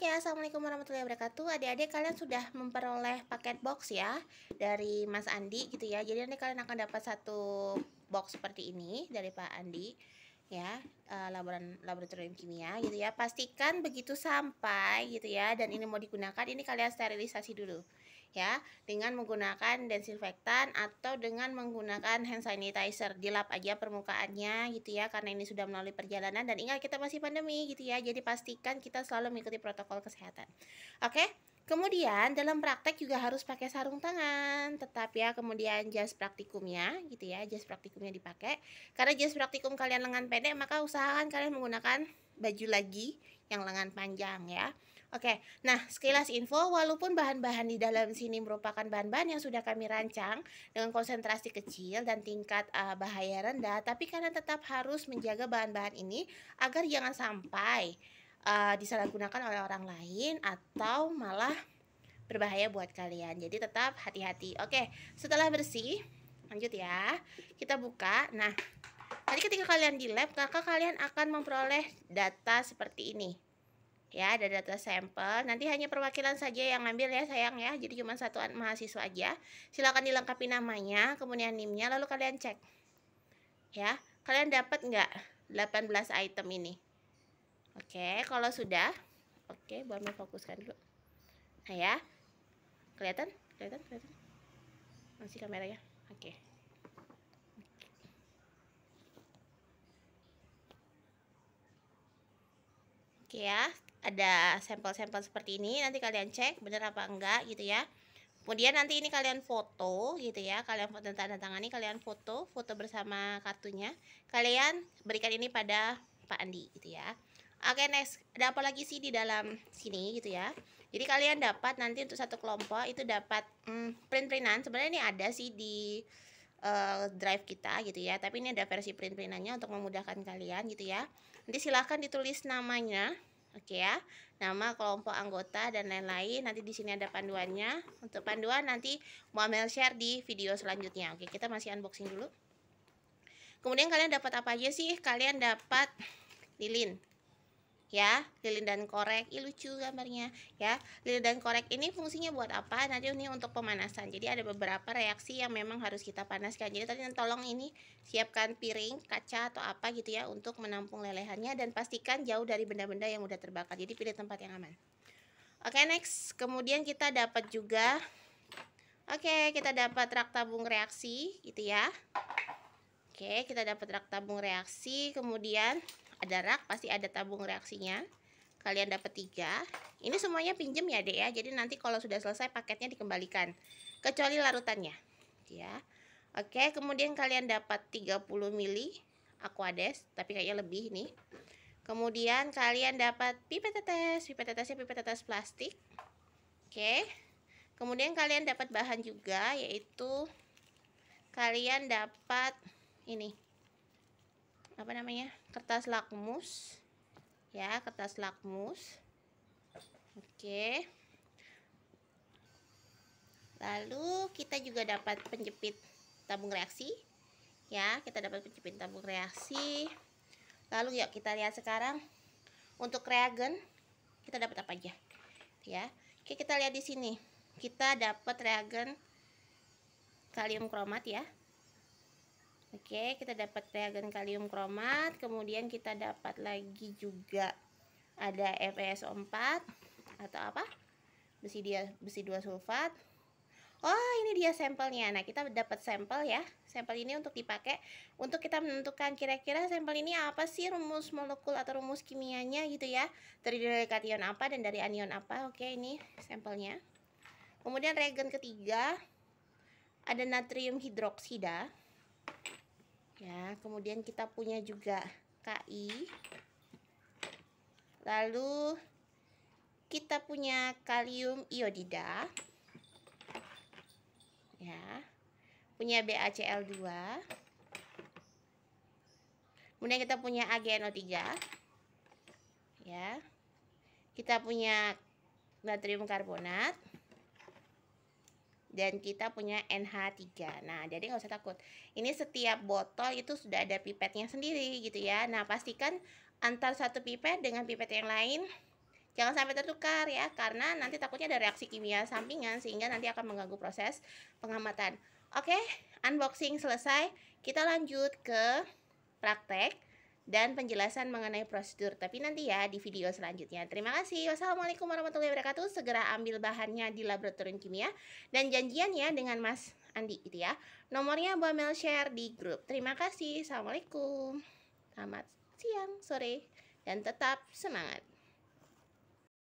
Oke, Assalamualaikum warahmatullahi wabarakatuh Adik-adik kalian sudah memperoleh paket box ya Dari Mas Andi gitu ya Jadi nanti kalian akan dapat satu box seperti ini Dari Pak Andi Ya, eh, laboran, laboratorium kimia gitu ya Pastikan begitu sampai gitu ya Dan ini mau digunakan, ini kalian sterilisasi dulu ya dengan menggunakan desinfektan atau dengan menggunakan hand sanitizer dilap aja permukaannya gitu ya karena ini sudah melalui perjalanan dan ingat kita masih pandemi gitu ya jadi pastikan kita selalu mengikuti protokol kesehatan oke Kemudian dalam praktek juga harus pakai sarung tangan, tetap ya. Kemudian jas praktikumnya, gitu ya, jas praktikumnya dipakai. Karena jas praktikum kalian lengan pendek, maka usahakan kalian menggunakan baju lagi yang lengan panjang ya. Oke, nah sekilas info, walaupun bahan-bahan di dalam sini merupakan bahan-bahan yang sudah kami rancang dengan konsentrasi kecil dan tingkat uh, bahaya rendah, tapi kalian tetap harus menjaga bahan-bahan ini agar jangan sampai uh, disalahgunakan oleh orang lain atau malah berbahaya buat kalian. Jadi tetap hati-hati. Oke, setelah bersih, lanjut ya. Kita buka. Nah, tadi ketika kalian di lab, maka kalian akan memperoleh data seperti ini ya ada data sampel nanti hanya perwakilan saja yang ngambil ya sayang ya jadi cuma satu mahasiswa aja silakan dilengkapi namanya kemudian nimnya lalu kalian cek ya kalian dapat nggak 18 item ini oke kalau sudah oke buat fokuskan dulu nah ya kelihatan kelihatan kelihatan masih kameranya oke Oke ya, ada sampel-sampel seperti ini nanti kalian cek bener apa enggak gitu ya kemudian nanti ini kalian foto gitu ya kalian foto tanda tangan ini kalian foto foto bersama kartunya kalian berikan ini pada Pak Andi gitu ya oke next ada apa lagi sih di dalam sini gitu ya jadi kalian dapat nanti untuk satu kelompok itu dapat hmm, print-printan sebenarnya ini ada sih di eh, drive kita gitu ya tapi ini ada versi print-printannya untuk memudahkan kalian gitu ya nanti silahkan ditulis namanya Oke ya. Nama kelompok anggota dan lain-lain. Nanti di sini ada panduannya. Untuk panduan nanti Muamel share di video selanjutnya. Oke, kita masih unboxing dulu. Kemudian kalian dapat apa aja sih? Kalian dapat lilin ya lilin dan korek Ih, lucu gambarnya ya lilin dan korek ini fungsinya buat apa nanti ini untuk pemanasan jadi ada beberapa reaksi yang memang harus kita panaskan jadi tadi tolong ini siapkan piring kaca atau apa gitu ya untuk menampung lelehannya dan pastikan jauh dari benda-benda yang mudah terbakar jadi pilih tempat yang aman oke next kemudian kita dapat juga oke kita dapat rak tabung reaksi gitu ya oke kita dapat rak tabung reaksi kemudian ada rak pasti ada tabung reaksinya kalian dapat tiga ini semuanya pinjem ya deh ya jadi nanti kalau sudah selesai paketnya dikembalikan kecuali larutannya ya oke kemudian kalian dapat 30 mili aquades tapi kayaknya lebih nih kemudian kalian dapat pipet tetes pipet tetesnya pipet tetes plastik oke kemudian kalian dapat bahan juga yaitu kalian dapat ini apa namanya kertas lakmus ya kertas lakmus oke lalu kita juga dapat penjepit tabung reaksi ya kita dapat penjepit tabung reaksi lalu yuk kita lihat sekarang untuk reagen kita dapat apa aja ya oke kita lihat di sini kita dapat reagen kalium kromat ya Oke, kita dapat reagen kalium kromat, kemudian kita dapat lagi juga ada FeSO4 atau apa? Besi dia besi dua sulfat. Oh, ini dia sampelnya. Nah, kita dapat sampel ya. Sampel ini untuk dipakai untuk kita menentukan kira-kira sampel ini apa sih rumus molekul atau rumus kimianya gitu ya. Terdiri dari kation apa dan dari anion apa. Oke, ini sampelnya. Kemudian reagen ketiga ada natrium hidroksida ya kemudian kita punya juga KI lalu kita punya kalium iodida ya punya BACL2 kemudian kita punya AgNO3 ya kita punya natrium karbonat dan kita punya NH3. Nah, jadi nggak usah takut. Ini setiap botol itu sudah ada pipetnya sendiri gitu ya. Nah, pastikan antar satu pipet dengan pipet yang lain jangan sampai tertukar ya karena nanti takutnya ada reaksi kimia sampingan sehingga nanti akan mengganggu proses pengamatan. Oke, unboxing selesai. Kita lanjut ke praktek dan penjelasan mengenai prosedur. Tapi nanti ya di video selanjutnya. Terima kasih. Wassalamualaikum warahmatullahi wabarakatuh. Segera ambil bahannya di laboratorium kimia dan janjian ya dengan Mas Andi itu ya. Nomornya buat Amel share di grup. Terima kasih. Assalamualaikum. Selamat siang, sore, dan tetap semangat.